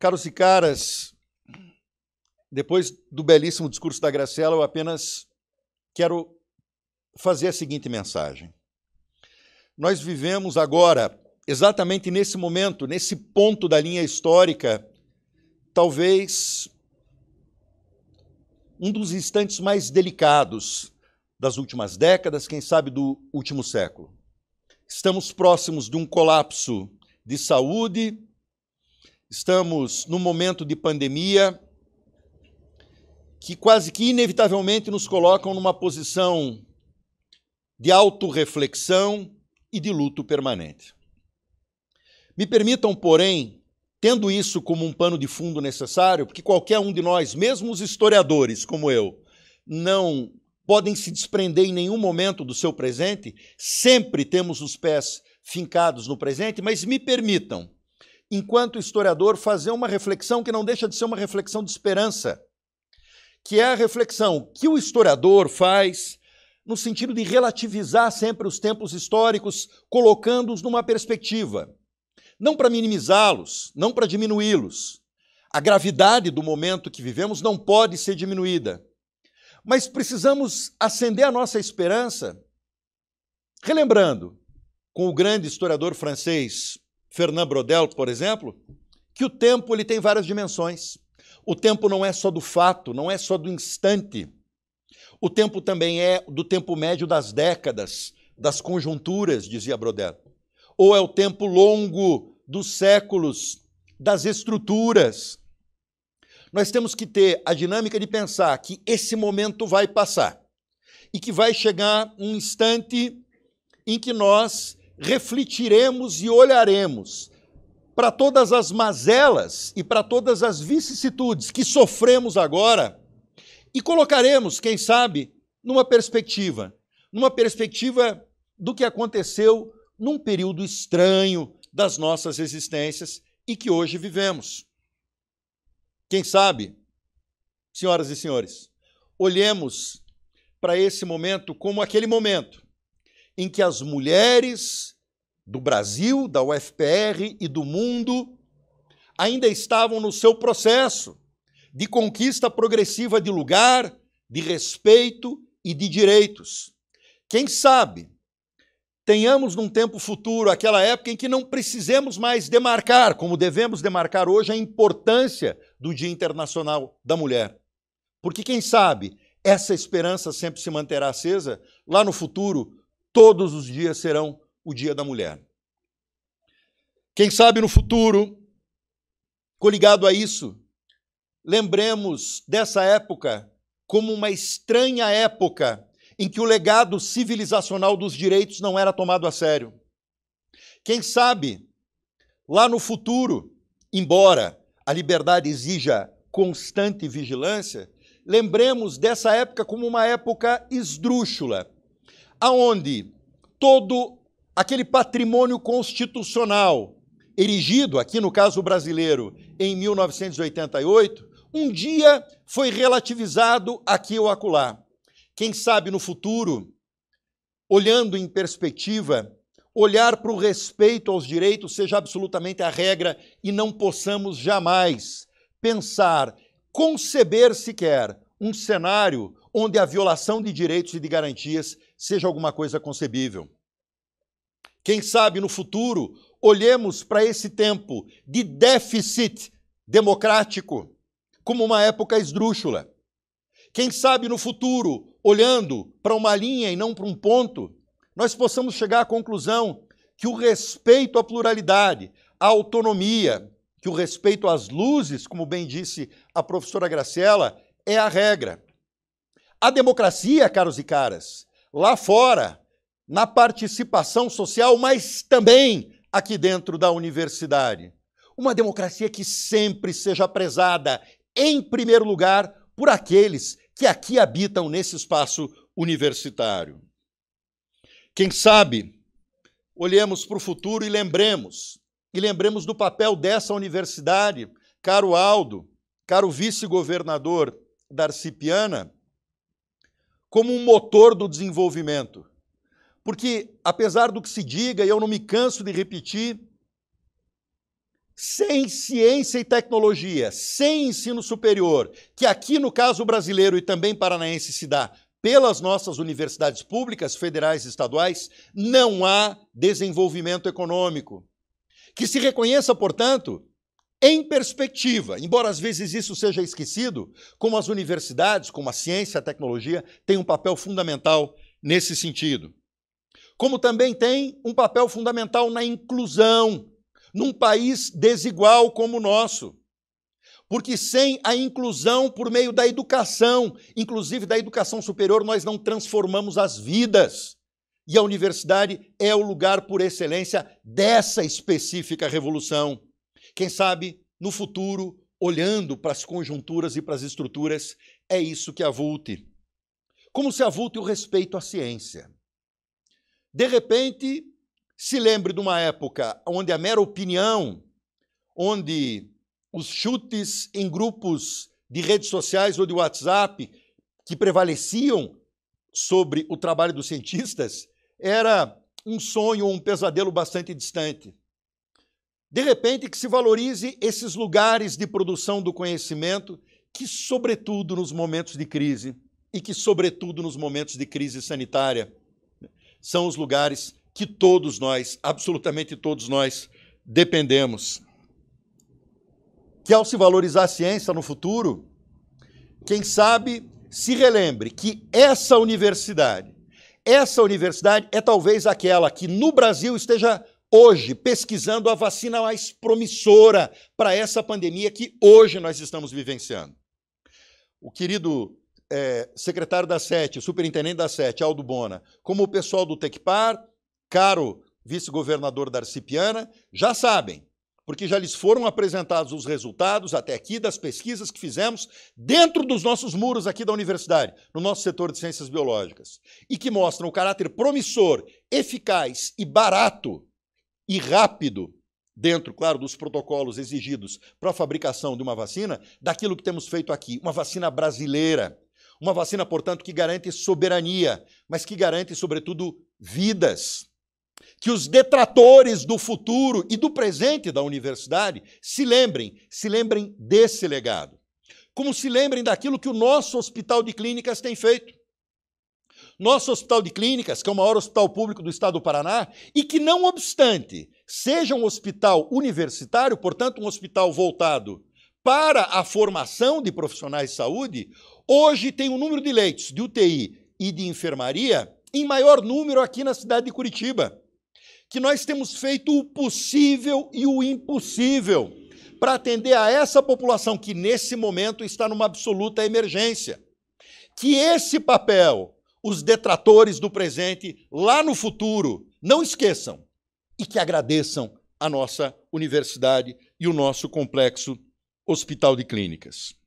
Caros e caras, depois do belíssimo discurso da Gracela, eu apenas quero fazer a seguinte mensagem. Nós vivemos agora, exatamente nesse momento, nesse ponto da linha histórica, talvez um dos instantes mais delicados das últimas décadas, quem sabe do último século. Estamos próximos de um colapso de saúde, Estamos num momento de pandemia que quase que inevitavelmente nos colocam numa posição de autorreflexão e de luto permanente. Me permitam, porém, tendo isso como um pano de fundo necessário, porque qualquer um de nós, mesmo os historiadores como eu, não podem se desprender em nenhum momento do seu presente, sempre temos os pés fincados no presente, mas me permitam enquanto historiador, fazer uma reflexão que não deixa de ser uma reflexão de esperança, que é a reflexão que o historiador faz no sentido de relativizar sempre os tempos históricos, colocando-os numa perspectiva. Não para minimizá-los, não para diminuí-los. A gravidade do momento que vivemos não pode ser diminuída. Mas precisamos acender a nossa esperança, relembrando com o grande historiador francês Fernand Brodel, por exemplo, que o tempo ele tem várias dimensões. O tempo não é só do fato, não é só do instante. O tempo também é do tempo médio das décadas, das conjunturas, dizia Brodel. Ou é o tempo longo dos séculos, das estruturas. Nós temos que ter a dinâmica de pensar que esse momento vai passar e que vai chegar um instante em que nós refletiremos e olharemos para todas as mazelas e para todas as vicissitudes que sofremos agora e colocaremos, quem sabe, numa perspectiva, numa perspectiva do que aconteceu num período estranho das nossas existências e que hoje vivemos. Quem sabe, senhoras e senhores, olhemos para esse momento como aquele momento em que as mulheres do Brasil, da UFPR e do mundo ainda estavam no seu processo de conquista progressiva de lugar, de respeito e de direitos. Quem sabe tenhamos num tempo futuro aquela época em que não precisemos mais demarcar, como devemos demarcar hoje, a importância do Dia Internacional da Mulher. Porque quem sabe essa esperança sempre se manterá acesa lá no futuro Todos os dias serão o dia da mulher. Quem sabe no futuro, coligado a isso, lembremos dessa época como uma estranha época em que o legado civilizacional dos direitos não era tomado a sério. Quem sabe, lá no futuro, embora a liberdade exija constante vigilância, lembremos dessa época como uma época esdrúxula, aonde todo aquele patrimônio constitucional erigido, aqui no caso brasileiro, em 1988, um dia foi relativizado aqui ou acolá. Quem sabe no futuro, olhando em perspectiva, olhar para o respeito aos direitos seja absolutamente a regra e não possamos jamais pensar, conceber sequer um cenário onde a violação de direitos e de garantias seja alguma coisa concebível. Quem sabe no futuro olhemos para esse tempo de déficit democrático como uma época esdrúxula. Quem sabe no futuro, olhando para uma linha e não para um ponto, nós possamos chegar à conclusão que o respeito à pluralidade, à autonomia, que o respeito às luzes, como bem disse a professora Graciela, é a regra. A democracia, caros e caras, lá fora, na participação social, mas também aqui dentro da universidade. Uma democracia que sempre seja prezada, em primeiro lugar, por aqueles que aqui habitam nesse espaço universitário. Quem sabe, olhemos para o futuro e lembremos, e lembremos do papel dessa universidade, caro Aldo, caro vice-governador Darcipiana, como um motor do desenvolvimento. Porque, apesar do que se diga, e eu não me canso de repetir, sem ciência e tecnologia, sem ensino superior, que aqui no caso brasileiro e também paranaense se dá pelas nossas universidades públicas, federais e estaduais, não há desenvolvimento econômico. Que se reconheça, portanto, em perspectiva, embora às vezes isso seja esquecido, como as universidades, como a ciência, a tecnologia, têm um papel fundamental nesse sentido. Como também tem um papel fundamental na inclusão, num país desigual como o nosso. Porque sem a inclusão por meio da educação, inclusive da educação superior, nós não transformamos as vidas. E a universidade é o lugar por excelência dessa específica revolução. Quem sabe no futuro, olhando para as conjunturas e para as estruturas, é isso que avulte. Como se avulte o respeito à ciência. De repente, se lembre de uma época onde a mera opinião, onde os chutes em grupos de redes sociais ou de WhatsApp que prevaleciam sobre o trabalho dos cientistas era um sonho, um pesadelo bastante distante. De repente, que se valorize esses lugares de produção do conhecimento, que, sobretudo nos momentos de crise, e que, sobretudo nos momentos de crise sanitária, né, são os lugares que todos nós, absolutamente todos nós, dependemos. Que, ao se valorizar a ciência no futuro, quem sabe se relembre que essa universidade, essa universidade é talvez aquela que no Brasil esteja hoje pesquisando a vacina mais promissora para essa pandemia que hoje nós estamos vivenciando. O querido é, secretário da SETE, superintendente da SETE, Aldo Bona, como o pessoal do Tecpar, caro vice-governador da Arcipiana, já sabem, porque já lhes foram apresentados os resultados até aqui das pesquisas que fizemos dentro dos nossos muros aqui da universidade, no nosso setor de ciências biológicas, e que mostram o caráter promissor, eficaz e barato e rápido, dentro, claro, dos protocolos exigidos para a fabricação de uma vacina, daquilo que temos feito aqui, uma vacina brasileira. Uma vacina, portanto, que garante soberania, mas que garante, sobretudo, vidas. Que os detratores do futuro e do presente da universidade se lembrem, se lembrem desse legado. Como se lembrem daquilo que o nosso hospital de clínicas tem feito. Nosso hospital de clínicas, que é o maior hospital público do estado do Paraná, e que, não obstante, seja um hospital universitário, portanto, um hospital voltado para a formação de profissionais de saúde, hoje tem um número de leitos de UTI e de enfermaria em maior número aqui na cidade de Curitiba. Que nós temos feito o possível e o impossível para atender a essa população que nesse momento está numa absoluta emergência. Que esse papel os detratores do presente lá no futuro não esqueçam e que agradeçam a nossa universidade e o nosso complexo hospital de clínicas.